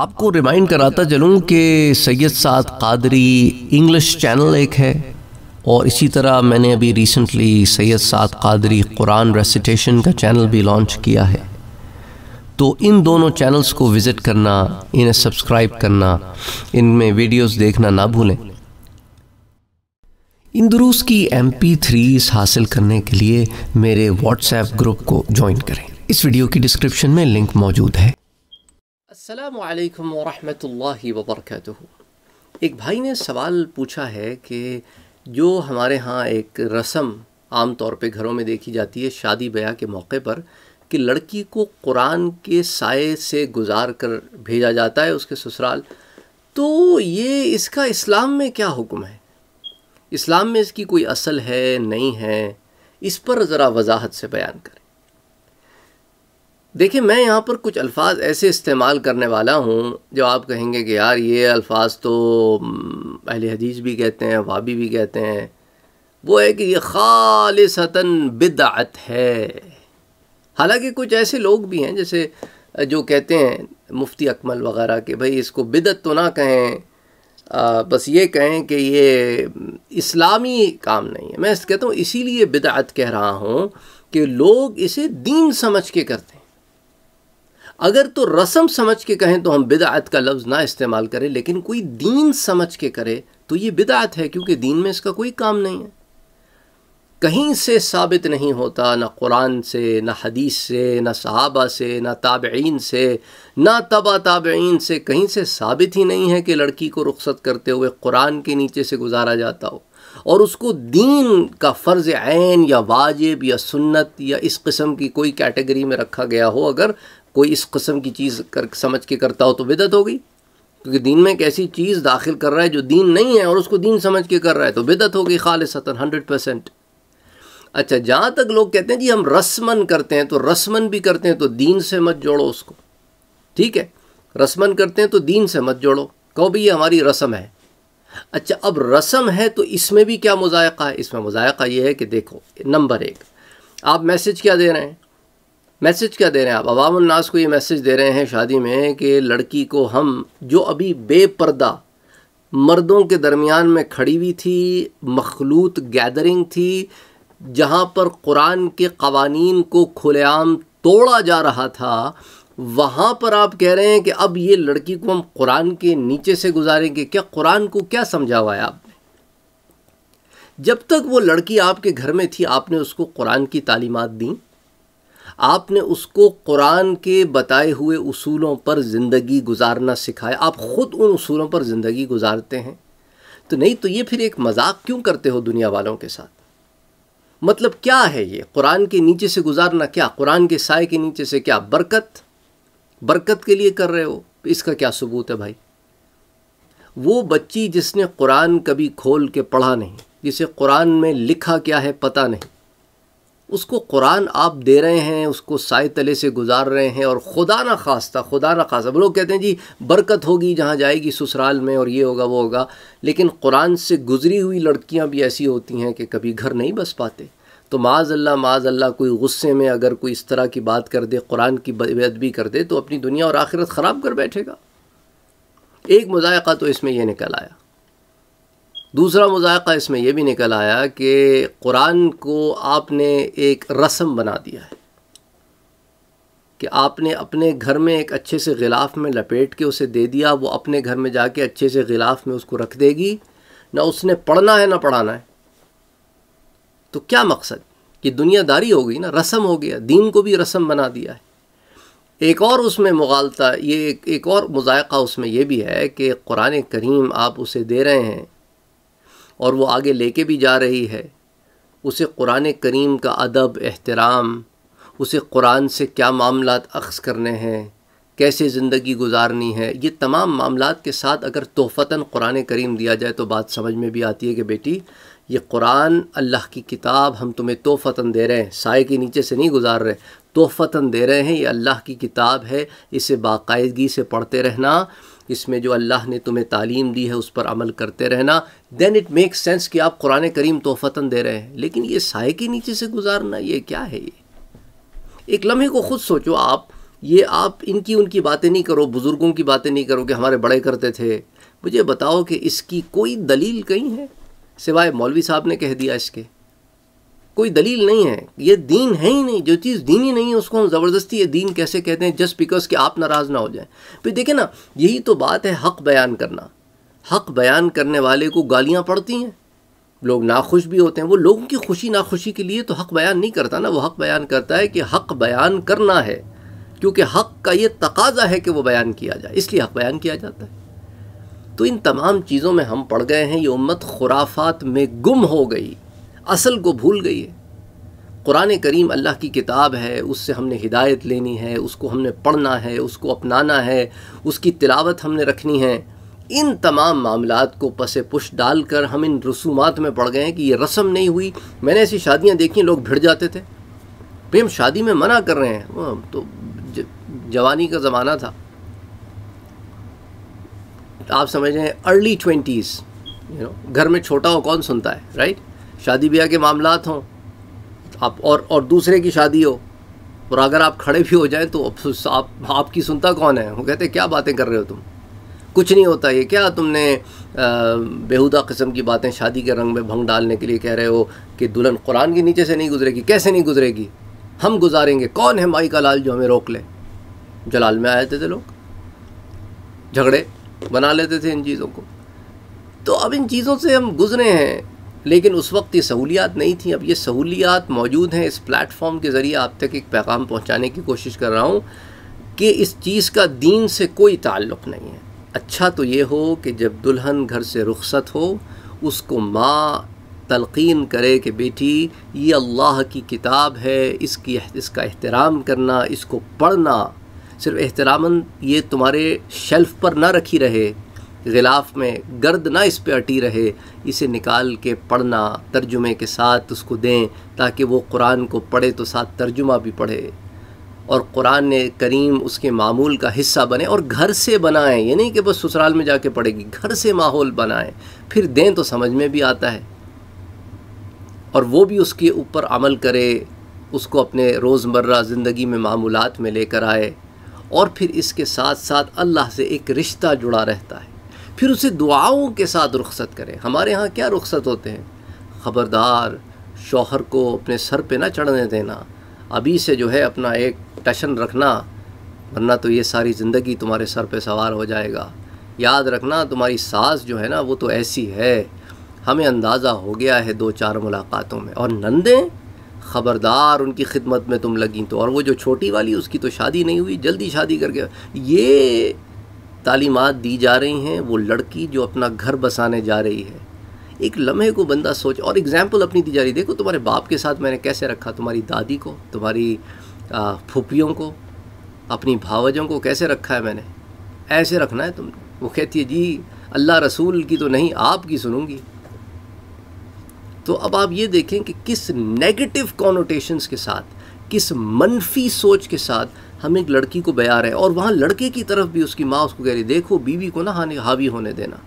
आपको रिमाइंड कराता चलूँ कि सैयद साद कादरी इंग्लिश चैनल एक है और इसी तरह मैंने अभी रिसेंटली सैयद साद कादरी कुरान रेसिटेशन का चैनल भी लॉन्च किया है तो इन दोनों चैनल्स को विज़िट करना इन्हें सब्सक्राइब करना इनमें वीडियोस देखना ना भूलें इन दुरूस की एम पी हासिल करने के लिए मेरे व्हाट्सएप ग्रुप को ज्वाइन करें इस वीडियो की डिस्क्रिप्शन में लिंक मौजूद है असलम वरहमतुल्लाहि वबरकatuh एक भाई ने सवाल पूछा है कि जो हमारे यहाँ एक रस्म आम तौर पे घरों में देखी जाती है शादी ब्याह के मौके पर कि लड़की को कुरान के साय से गुजार कर भेजा जाता है उसके ससुराल तो ये इसका इस्लाम में क्या हुक्म है इस्लाम में इसकी कोई असल है नहीं है इस पर ज़रा वजाहत से बयान करें देखिए मैं यहाँ पर कुछ अल्फाज ऐसे इस्तेमाल करने वाला हूँ जो आप कहेंगे कि यार ये अल्फाज तो अहले हदीस भी कहते हैं वाबी भी कहते हैं वो है कि ये खालसता बिदअत है हालांकि कुछ ऐसे लोग भी हैं जैसे जो कहते हैं मुफ्ती अकमल वगैरह के भाई इसको बिदत तो ना कहें आ, बस ये कहें कि ये इस्लामी काम नहीं है मैं कहता हूँ इसीलिए बिदात कह रहा हूँ कि लोग इसे दीन समझ के करते हैं अगर तो रस्म समझ के कहें तो हम बिदात का लफ्ज़ ना इस्तेमाल करें लेकिन कोई दीन समझ के करे तो ये बिदात है क्योंकि दीन में इसका कोई काम नहीं है कहीं से साबित नहीं होता ना कुरान से ना हदीस से ना सहाबा से ना ताबीन से ना तबा ताबीन से कहीं से साबित ही नहीं है कि लड़की को रुखसत करते हुए कुरान के नीचे से गुजारा जाता हो और उसको दीन का फ़र्ज़ आन या वाजिब या सुन्नत या इस कस्म की कोई कैटेगरी में रखा गया हो अगर कोई इस कस्म की चीज़ कर समझ के करता हो तो बिदत होगी क्योंकि दीन में एक ऐसी चीज़ दाखिल कर रहा है जो दीन नहीं है और उसको दीन समझ के कर रहा है तो बिदत हो गई खालिसता हंड्रेड परसेंट अच्छा जहाँ तक लोग कहते हैं जी हम रस्मन करते हैं तो रस्मन भी करते हैं तो दीन से मत जोड़ो उसको ठीक है रस्मन करते हैं तो दीन से मत जोड़ो कहो भी ये हमारी रस्म है अच्छा अब रस्म है तो इसमें भी क्या मुजायका है इसमें मजायक़ा ये है कि देखो नंबर एक आप मैसेज क्या दे रहे हैं मैसेज क्या दे रहे हैं आप अवामनास को ये मैसेज दे रहे हैं शादी में कि लड़की को हम जो अभी बेपर्दा मर्दों के दरमियान में खड़ी हुई थी मखलूत गैदरिंग थी जहाँ पर कुरान के कवानीन को खुलेआम तोड़ा जा रहा था वहाँ पर आप कह रहे हैं कि अब ये लड़की को हम कुरान के नीचे से गुजारेंगे क्या कुरान को क्या समझा हुआ है आपने जब तक वो लड़की आपके घर में थी आपने उसको कुरान की तालीमत दी आपने उसको कुरान के बताए हुए उसूलों पर ज़िंदगी गुजारना सिखाया आप ख़ुद उन उसूलों पर ज़िंदगी गुजारते हैं तो नहीं तो ये फिर एक मजाक क्यों करते हो दुनिया वालों के साथ मतलब क्या है ये कुरान के नीचे से गुजारना क्या कुरान के साय के नीचे से क्या बरकत बरकत के लिए कर रहे हो इसका क्या सबूत है भाई वो बच्ची जिसने कुरान कभी खोल के पढ़ा नहीं जिसे कुरान में लिखा क्या है पता नहीं उसको कुरान आप दे रहे हैं उसको साय तले से गुजार रहे हैं और खुदा ना खास्ता खुदा ना खास्ता वो लोग कहते हैं जी बरकत होगी जहाँ जाएगी ससुराल में और ये होगा वो होगा लेकिन कुरान से गुजरी हुई लड़कियाँ भी ऐसी होती हैं कि कभी घर नहीं बस पाते तो माज़ अल्लाह कोई गुस्से में अगर कोई इस तरह की बात कर दे कुरान की बेदबी कर दे तो अपनी दुनिया और आखिरत ख़राब कर बैठेगा एक मज़ायक़ा तो इसमें यह निकल आया दूसरा मजाक इसमें यह भी निकल आया कि कुरान को आपने एक रस्म बना दिया है कि आपने अपने घर में एक अच्छे से गिलाफ में लपेट के उसे दे दिया वो अपने घर में जाके अच्छे से गिलाफ में उसको रख देगी ना उसने पढ़ना है ना पढ़ाना है तो क्या मकसद कि दुनियादारी हो गई ना रस्म हो गया दीन को भी रस्म बना दिया है एक और उसमें मुगालता ये एक, एक और मजायका उसमें यह भी है कि कुरान करीम आप उसे दे रहे हैं और वो आगे लेके भी जा रही है उसे कुरान करीम का अदब एहतराम उसे कुरान से क्या मामला अक्स करने हैं कैसे ज़िंदगी गुजारनी है ये तमाम मामला के साथ अगर तोहफ़ता कुरान करीम दिया जाए तो बात समझ में भी आती है कि बेटी ये कुरान अल्लाह की किताब हम तुम्हें तोहफ़ता दे रहे हैं साय के नीचे से नहीं गुजार रहे तोहफ़ता दे रहे हैं ये अल्लाह की किताब है इसे बाकायदगी से पढ़ते रहना इसमें जो अल्लाह ने तुम्हें तालीम दी है उस पर अमल करते रहना देन इट मेक सेंस कि आप कुरान करीम तोहफ़ता दे रहे हैं लेकिन ये साय के नीचे से गुजारना ये क्या है ये एक लम्हे को ख़ुद सोचो आप ये आप इनकी उनकी बातें नहीं करो बुज़ुर्गों की बातें नहीं करो कि हमारे बड़े करते थे मुझे बताओ कि इसकी कोई दलील कहीं है सिवाय मौलवी साहब ने कह दिया इसके कोई दलील नहीं है ये दीन है ही नहीं जो चीज़ दीन ही नहीं है उसको हम ज़बरदस्ती ये दीन कैसे कहते हैं जस्ट बिकॉज कि आप नाराज़ ना हो जाएं फिर देखें ना यही तो बात है हक बयान करना हक बयान करने वाले को गालियाँ पड़ती हैं लोग नाखुश भी होते हैं वो लोगों की खुशी नाखुशी के लिए तो हक बयान नहीं करता ना वो हक बयान करता है कि हक बयान करना है क्योंकि हक का ये तकाजा है कि वो बयान किया जाए इसलिए हक बयान किया जाता है तो इन तमाम चीज़ों में हम पड़ गए हैं ये उम्मत खुराफात में गुम हो गई असल को भूल गई है कुरान करीम अल्लाह की किताब है उससे हमने हिदायत लेनी है उसको हमने पढ़ना है उसको अपनाना है उसकी तिलावत हमने रखनी है इन तमाम मामला को पसे पुश डाल कर हम इन रसूमात में पड़ गए हैं कि ये रस्म नहीं हुई मैंने ऐसी शादियाँ देखी लोग भिड़ जाते थे भाई हम शादी में मना कर रहे हैं तो जवानी का ज़माना था आप समझ रहे हैं अर्ली ट्वेंटीज़ यू नो घर में छोटा हो कौन सुनता है राइट शादी ब्याह के मामला हों आप और और दूसरे की शादी हो और अगर आप खड़े भी हो जाएं तो आप आपकी सुनता कौन है वो कहते क्या बातें कर रहे हो तुम कुछ नहीं होता ये क्या तुमने बेहुदा किस्म की बातें शादी के रंग में भंग डालने के लिए कह रहे हो कि दुल्हन कुरान के नीचे से नहीं गुजरेगी कैसे नहीं गुजरेगी हम गुजारेंगे कौन है माई का लाल जो हमें रोक ले जलाल में आए थे, थे लोग झगड़े बना लेते थे इन चीज़ों को तो अब इन चीज़ों से हम गुजरे हैं लेकिन उस वक्त ये सहूलियात नहीं थी अब ये सहूलियात मौजूद हैं इस प्लेटफॉर्म के ज़रिए आप तक एक पैगाम पहुंचाने की कोशिश कर रहा हूँ कि इस चीज़ का दीन से कोई ताल्लुक़ नहीं है अच्छा तो ये हो कि जब दुल्हन घर से रुख्सत हो उसको माँ तलकिन करे कि बेटी ये अल्लाह की किताब है इसकी इसका एहतराम करना इसको पढ़ना सिर्फ एहतराम ये तुम्हारे शेल्फ़ पर ना रखी रहे गिलाफ में गर्द ना इस पे अटी रहे इसे निकाल के पढ़ना तर्जुमे के साथ उसको दें ताकि वो कुरान को पढ़े तो साथ तर्जुमा भी पढ़े और कुरान करीम उसके मामूल का हिस्सा बने और घर से बनाएं ये नहीं कि बस ससुराल में जाके पढ़ेगी घर से माहौल बनाएं फिर दें तो समझ में भी आता है और वो भी उसके ऊपर अमल करे उसको अपने रोज़मर्रा ज़िंदगी में मामूलत में लेकर आए और फिर इसके साथ साथ अल्लाह से एक रिश्ता जुड़ा रहता है फिर उसे दुआओं के साथ रुखसत करें हमारे यहाँ क्या रुखसत होते हैं ख़बरदार शौहर को अपने सर पे ना चढ़ने देना अभी से जो है अपना एक टशन रखना वरना तो ये सारी ज़िंदगी तुम्हारे सर पे सवार हो जाएगा याद रखना तुम्हारी सास जो है ना वो तो ऐसी है हमें अंदाज़ा हो गया है दो चार मुलाकातों में और नंदें ख़बरदार उनकी खिदमत में तुम लगी तो और वो जो छोटी वाली उसकी तो शादी नहीं हुई जल्दी शादी करके ये तालीमत दी जा रही हैं वो लड़की जो अपना घर बसाने जा रही है एक लम्हे को बंदा सोच और एग्ज़ाम्पल अपनी दी जा रही देखो तुम्हारे बाप के साथ मैंने कैसे रखा तुम्हारी दादी को तुम्हारी फूफियों को अपनी भावजों को कैसे रखा है मैंने ऐसे रखना है तुमने वो कहती है जी अल्लाह रसूल की तो नहीं आपकी सुनूंगी तो अब आप ये देखें कि किस नेगेटिव कॉनोटेशंस के साथ किस मनफी सोच के साथ हम एक लड़की को बया रहे और वहाँ लड़के की तरफ भी उसकी माँ उसको कह रही देखो बीवी को ना हानि हावी होने देना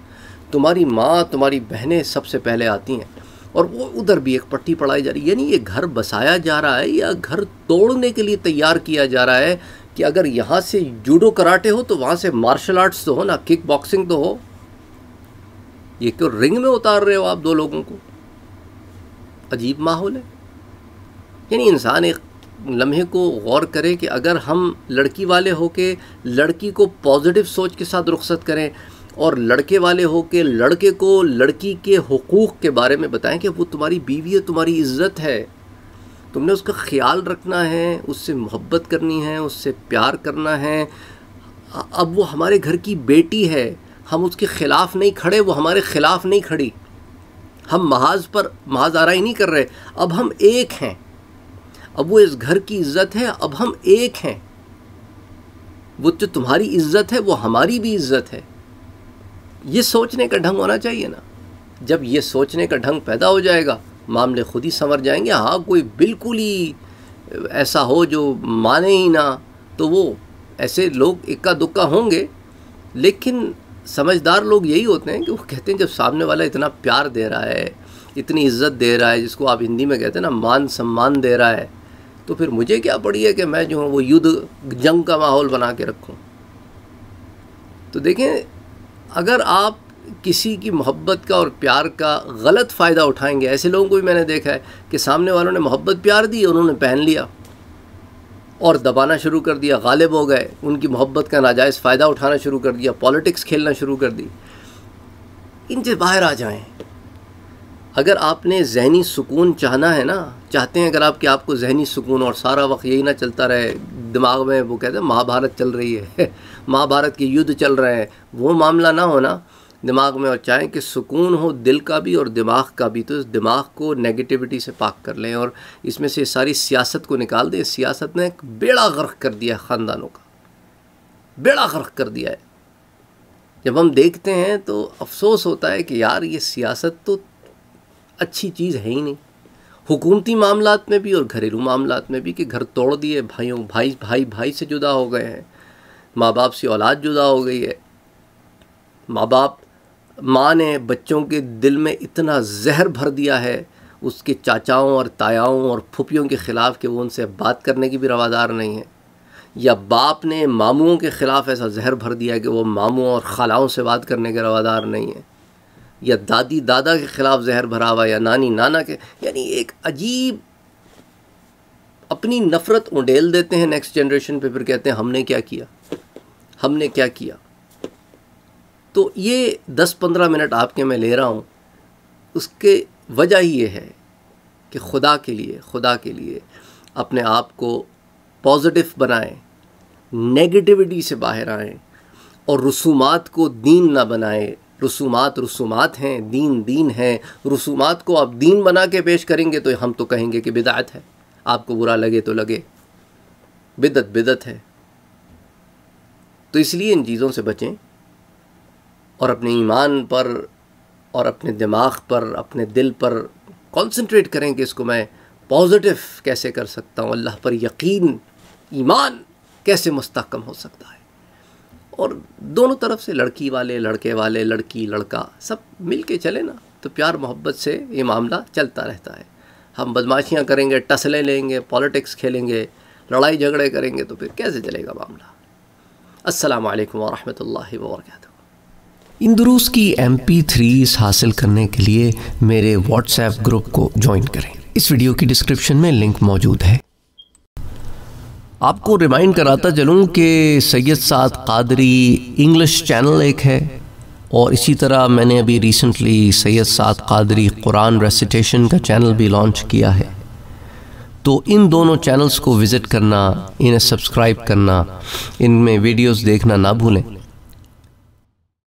तुम्हारी माँ तुम्हारी बहनें सबसे पहले आती हैं और वो उधर भी एक पट्टी पढ़ाई जा रही है यानी ये घर बसाया जा रहा है या घर तोड़ने के लिए तैयार किया जा रहा है कि अगर यहाँ से जूडो कराटे हो तो वहाँ से मार्शल आर्ट्स तो हो ना किक बॉक्सिंग तो हो ये क्यों रिंग में उतार रहे हो आप दो लोगों को अजीब माहौल है यानी इंसान एक लम्हे को गौर करें कि अगर हम लड़की वाले हो के लड़की को पॉजिटिव सोच के साथ रुख्सत करें और लड़के वाले हो के लड़के को लड़की के हकूक़ के बारे में बताएं कि वो तुम्हारी बीवी है तुम्हारी इज़्ज़त है तुमने उसका ख्याल रखना है उससे मोहब्बत करनी है उससे प्यार करना है अब वो हमारे घर की बेटी है हम उसके ख़िलाफ़ नहीं खड़े वो हमारे ख़िलाफ़ नहीं खड़ी हम महाज पर महाज आरई नहीं कर रहे अब हम एक हैं अब वो इस घर की इज्जत है अब हम एक हैं वो जो तुम्हारी इज्जत है वो हमारी भी इज्जत है ये सोचने का ढंग होना चाहिए ना जब ये सोचने का ढंग पैदा हो जाएगा मामले खुद ही संवर जाएंगे हाँ कोई बिल्कुल ही ऐसा हो जो माने ही ना तो वो ऐसे लोग इक्का दुक्का होंगे लेकिन समझदार लोग यही होते हैं कि वो कहते हैं जब सामने वाला इतना प्यार दे रहा है इतनी इज्जत दे रहा है जिसको आप हिंदी में कहते हैं ना मान सम्मान दे रहा है तो फिर मुझे क्या पड़ी है कि मैं जो हूँ वो युद्ध जंग का माहौल बना के रखूँ तो देखें अगर आप किसी की मोहब्बत का और प्यार का गलत फ़ायदा उठाएंगे ऐसे लोगों को भी मैंने देखा है कि सामने वालों ने मोहब्बत प्यार दी उन्होंने पहन लिया और दबाना शुरू कर दिया गालिब हो गए उनकी मोहब्बत का नाजायज़ फ़ायदा उठाना शुरू कर दिया पॉलिटिक्स खेलना शुरू कर दी इनसे बाहर आ जाएं अगर आपने जहनी सुकून चाहना है ना चाहते हैं अगर आप कि आपको जहनी सुकून और सारा वक्त यही ना चलता रहे दिमाग में वो कहते हैं महाभारत चल रही है महाभारत के युद्ध चल रहे हैं वो मामला ना होना दिमाग में और चाहें कि सुकून हो दिल का भी और दिमाग का भी तो इस दिमाग को नेगेटिविटी से पाक कर लें और इसमें से सारी सियासत को निकाल दें सियासत ने एक बेड़ा गर्क कर दिया है ख़ानदानों का बेड़ा गर्क कर दिया है जब हम देखते हैं तो अफसोस होता है कि यार ये सियासत तो अच्छी चीज़ है ही नहीं हुकूमती मामला में भी और घरेलू मामला में भी कि घर तोड़ दिए भाइयों भाई भाई भाई से जुदा हो गए हैं माँ बाप से औलाद जुदा हो गई है माँ बाप माँ ने बच्चों के दिल में इतना जहर भर दिया है उसके चाचाओं और तायाओं और फुपियों के ख़िलाफ़ कि वो उनसे बात करने की भी रवादार नहीं है या बाप ने मामुओं के ख़िलाफ़ ऐसा जहर भर दिया कि वो मामुओं और ख़लाओं से बात करने के रवादार नहीं है या दादी दादा के ख़िलाफ़ जहर भरा हुआ या नानी नाना के यानी एक अजीब अपनी नफ़रत उंडेल देते हैं नेक्स्ट जनरेशन पे फिर कहते हैं हमने क्या किया हमने क्या किया तो ये दस पंद्रह मिनट आपके मैं ले रहा हूँ उसके वजह ही ये है कि खुदा के लिए खुदा के लिए अपने आप को पॉजिटिव बनाएं नेगेटिविटी से बाहर आएं और रसूमात को दीन ना बनाएं रसूमात रसूमात हैं दीन दीन हैं रसूमात को आप दीन बना के पेश करेंगे तो हम तो कहेंगे कि बिदात है आपको बुरा लगे तो लगे बिदत बिदत है तो इसलिए इन चीज़ों से बचें और अपने ईमान पर और अपने दिमाग पर अपने दिल पर कंसंट्रेट करें कि इसको मैं पॉजिटिव कैसे कर सकता हूँ अल्लाह पर यकीन ईमान कैसे मुस्तकम हो सकता है और दोनों तरफ से लड़की वाले लड़के वाले लड़की लड़का सब मिल के चले ना तो प्यार मोहब्बत से ये मामला चलता रहता है हम बदमाशियाँ करेंगे टसले लेंगे पॉलिटिक्स खेलेंगे लड़ाई झगड़े करेंगे तो फिर कैसे चलेगा मामला अस्सलाम वालेकुम वरहमतुल्लाहि वबरकातुहू इन दुरूस की एम पी थ्रीज हासिल करने के लिए मेरे व्हाट्सएप ग्रुप को ज्वाइन करें इस वीडियो की डिस्क्रिप्शन में लिंक मौजूद है आपको रिमाइंड कराता चलूँ कि सैयद साद कादरी इंग्लिश चैनल एक है और इसी तरह मैंने अभी रिसेंटली सैयद साद कादरी कुरान रेसिटेशन का चैनल भी लॉन्च किया है तो इन दोनों चैनल्स को विज़िट करना इन्हें सब्सक्राइब करना इनमें वीडियोस देखना ना भूलें